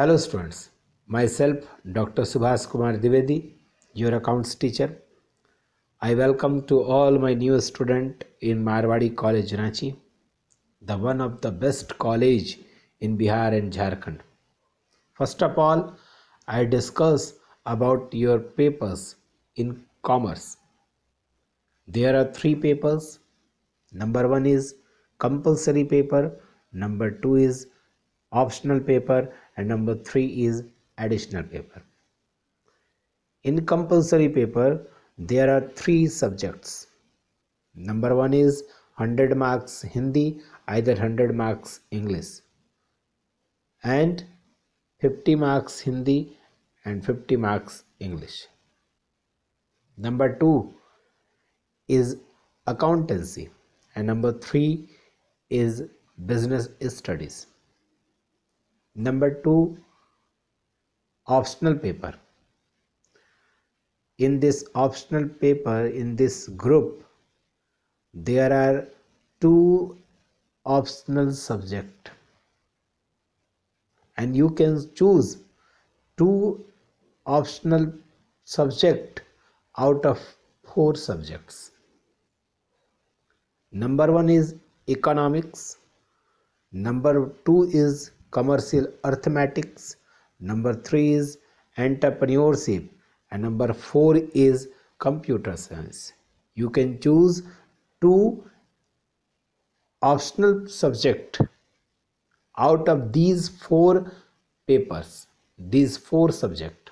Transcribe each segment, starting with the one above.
Hello students, myself Dr. Subhas Kumar Divedi, your accounts teacher. I welcome to all my new student in Marwadi College Ranchi, the one of the best college in Bihar and Jharkhand. First of all, I discuss about your papers in commerce. There are three papers. Number one is compulsory paper, number two is optional paper and number 3 is additional paper in compulsory paper there are three subjects number 1 is 100 marks hindi either 100 marks english and 50 marks hindi and 50 marks english number 2 is accountancy and number 3 is business studies Number two, optional paper. In this optional paper, in this group, there are two optional subject and you can choose two optional subject out of four subjects number 1 is economics number 2 is commercial arithmetics. Number three is entrepreneurship. And number four is computer science. You can choose two optional subject out of these four papers, these four subject.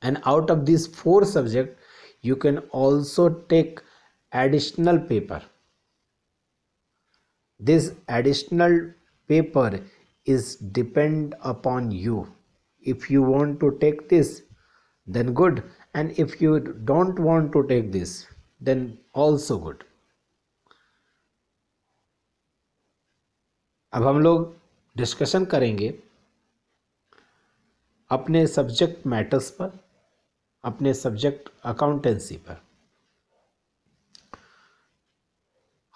And out of these four subject, you can also take additional paper this additional paper is depend upon you if you want to take this then good and if you don't want to take this then also good अब हम लोग discussion करेंगे अपने subject matters पर अपने subject accountancy पर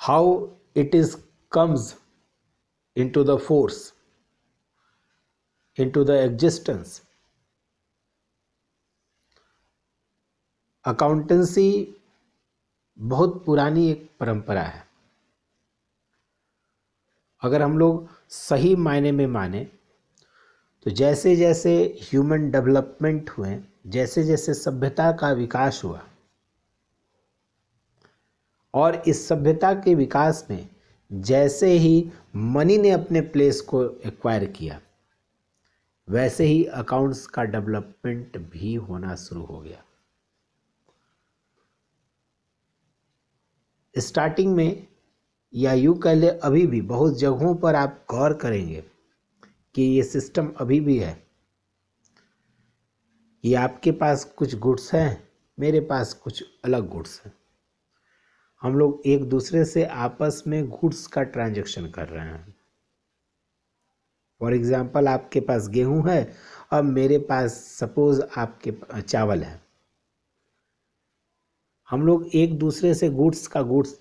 how it is comes into the force, into the existence. Accountancy बहुत पुरानी एक परंपरा है अगर हम लोग सही मायने में माने तो जैसे जैसे ह्यूमन डेवलपमेंट हुए जैसे जैसे सभ्यता का विकास हुआ और इस सभ्यता के विकास में जैसे ही मनी ने अपने प्लेस को एक्वायर किया वैसे ही अकाउंट्स का डेवलपमेंट भी होना शुरू हो गया स्टार्टिंग में या यू कह ले अभी भी बहुत जगहों पर आप गौर करेंगे कि ये सिस्टम अभी भी है कि आपके पास कुछ गुड्स हैं मेरे पास कुछ अलग गुड्स हैं हम लोग एक दूसरे से आपस में गुड्स का ट्रांजेक्शन कर रहे हैं फॉर एग्ज़ाम्पल आपके पास गेहूं है और मेरे पास सपोज आपके चावल है हम लोग एक दूसरे से गुड्स का गुड्स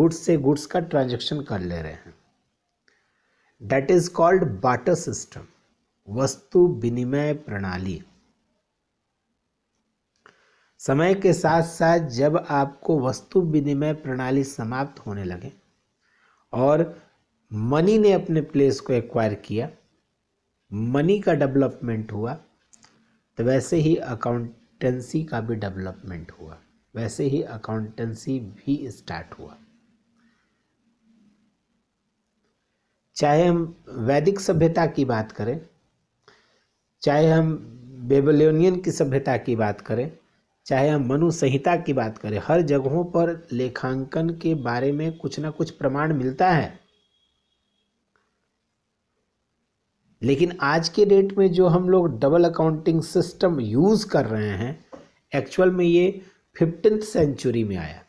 गुड्स से गुड्स का ट्रांजेक्शन कर ले रहे हैं that is called barter system वस्तु विनिमय प्रणाली समय के साथ साथ जब आपको वस्तु विनिमय प्रणाली समाप्त होने लगे और मनी ने अपने प्लेस को एक्वायर किया मनी का डेवलपमेंट हुआ तो वैसे ही अकाउंटेंसी का भी डेवलपमेंट हुआ वैसे ही अकाउंटेंसी भी स्टार्ट हुआ चाहे हम वैदिक सभ्यता की बात करें चाहे हम बेबलोनियन की सभ्यता की बात करें चाहे हम मनु संहिता की बात करें हर जगहों पर लेखांकन के बारे में कुछ ना कुछ प्रमाण मिलता है लेकिन आज के डेट में जो हम लोग डबल अकाउंटिंग सिस्टम यूज़ कर रहे हैं एक्चुअल में ये फिफ्टींथ सेंचुरी में आया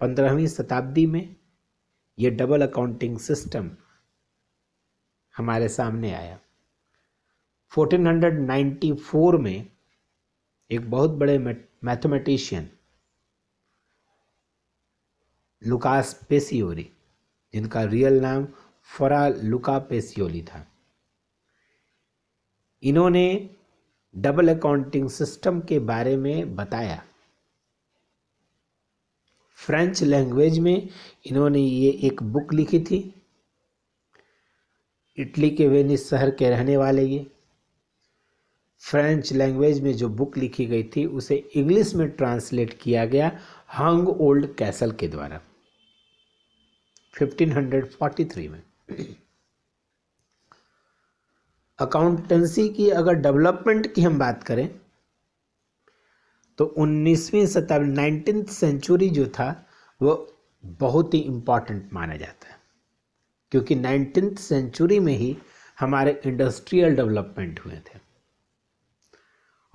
पंद्रहवीं शताब्दी में ये डबल अकाउंटिंग सिस्टम हमारे सामने आया 1494 में एक बहुत बड़े मैथमेटिशियन लुकास पेसियोरी जिनका रियल नाम फरा लुका पेसियोली था इन्होंने डबल अकाउंटिंग सिस्टम के बारे में बताया फ्रेंच लैंग्वेज में इन्होंने ये एक बुक लिखी थी इटली के वेनिस शहर के रहने वाले ये फ्रेंच लैंग्वेज में जो बुक लिखी गई थी उसे इंग्लिश में ट्रांसलेट किया गया हंग ओल्ड कैसल के द्वारा 1543 में अकाउंटेंसी की अगर डेवलपमेंट की हम बात करें तो 19वीं शताब्दी नाइनटीन सेंचुरी जो था वो बहुत ही इम्पॉर्टेंट माना जाता है क्योंकि नाइनटीन सेंचुरी में ही हमारे इंडस्ट्रियल डेवलपमेंट हुए थे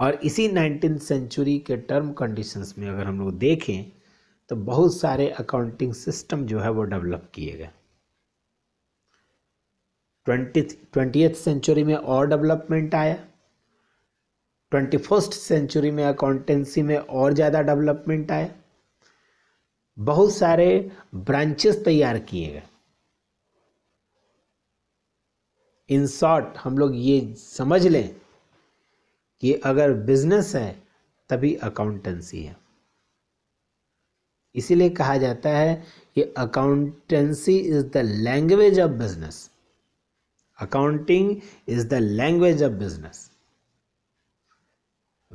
और इसी नाइनटीन सेंचुरी के टर्म कंडीशंस में अगर हम लोग देखें तो बहुत सारे अकाउंटिंग सिस्टम जो है वो डेवलप किए गए ट्वेंटी ट्वेंटी सेंचुरी में और डेवलपमेंट आया ट्वेंटी फर्स्ट सेंचुरी में अकाउंटेंसी में और ज़्यादा डेवलपमेंट आया बहुत सारे ब्रांचेस तैयार किए गए इन शॉर्ट हम लोग ये समझ लें कि अगर बिजनेस है तभी अकाउंटेंसी है इसीलिए कहा जाता है कि accountancy is the language of business accounting is the language of business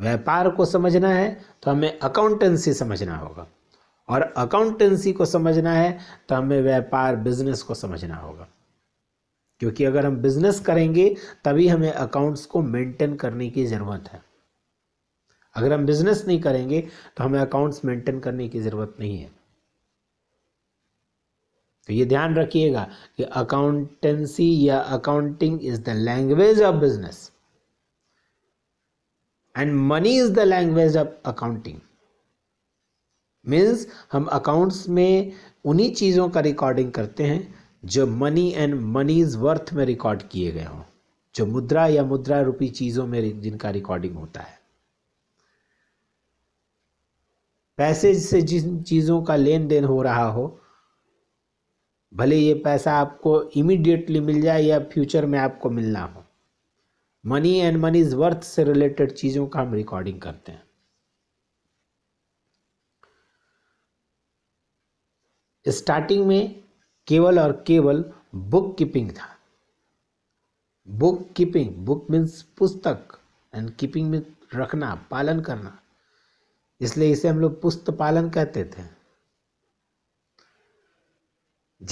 व्यापार को समझना है तो हमें अकाउंटेंसी समझना होगा और अकाउंटेंसी को समझना है तो हमें व्यापार बिजनेस को समझना होगा क्योंकि अगर हम बिजनेस करेंगे तभी हमें अकाउंट्स को मेंटेन करने की ज़रूरत है अगर हम बिजनेस नहीं करेंगे तो हमें अकाउंट्स मेंटेन करने की ज़रूरत नहीं है तो ये ध्यान रखिएगा कि अकाउंटेंसी या accounting is the language of business and money is the language of accounting means हम अकाउंट्स में उन्हीं चीज़ों का रिकॉर्डिंग करते हैं जो मनी एंड मनीज वर्थ में रिकॉर्ड किए गए हों जो मुद्रा या मुद्रा रूपी चीज़ों में जिनका रिकॉर्डिंग होता है पैसे से जिन चीज़ों का लेन देन हो रहा हो भले ये पैसा आपको इमीडिएटली मिल जाए या फ्यूचर में आपको मिलना हो मनी एंड मनीज वर्थ से रिलेटेड चीज़ों का हम रिकॉर्डिंग करते हैं स्टार्टिंग में केवल और केवल बुक कीपिंग था बुक कीपिंग बुक मीन्स पुस्तक एंड कीपिंग में रखना पालन करना इसलिए इसे हम लोग पुस्त पालन कहते थे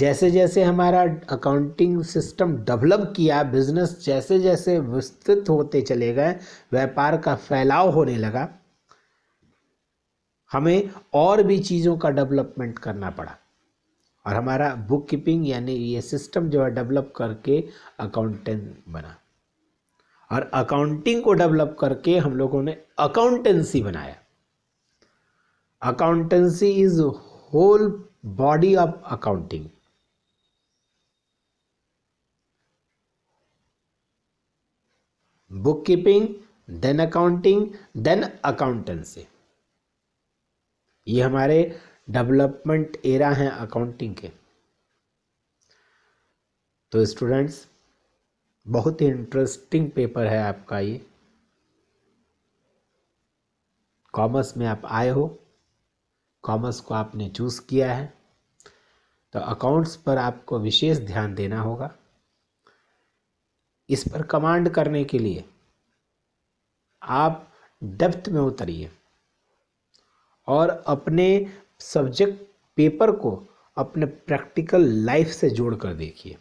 जैसे जैसे हमारा अकाउंटिंग सिस्टम डेवलप किया बिजनेस जैसे जैसे विस्तृत होते चले गए व्यापार का फैलाव होने लगा हमें और भी चीज़ों का डेवलपमेंट करना पड़ा और हमारा बुक कीपिंग यानी ये सिस्टम जो है डेवलप करके अकाउंटेंट बना और अकाउंटिंग को डेवलप करके हम लोगों ने अकाउंटेंसी बनाया accountancy is whole body of accounting book keeping then accounting then accountancy ये हमारे डेवलपमेंट एरा है अकाउंटिंग के तो स्टूडेंट्स बहुत ही इंटरेस्टिंग पेपर है आपका ये कॉमर्स में आप आए हो कॉमर्स को आपने चूज़ किया है तो अकाउंट्स पर आपको विशेष ध्यान देना होगा इस पर कमांड करने के लिए आप डेप्थ में उतरिए और अपने सब्जेक्ट पेपर को अपने प्रैक्टिकल लाइफ से जोड़कर देखिए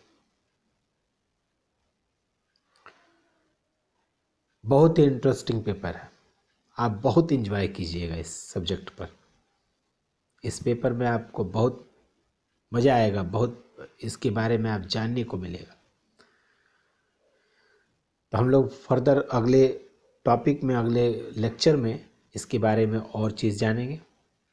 बहुत ही इंटरेस्टिंग पेपर है आप बहुत इंजॉय कीजिएगा इस सब्जेक्ट पर इस पेपर में आपको बहुत मज़ा आएगा बहुत इसके बारे में आप जानने को मिलेगा तो हम लोग फर्दर अगले टॉपिक में अगले लेक्चर में इसके बारे में और चीज़ जानेंगे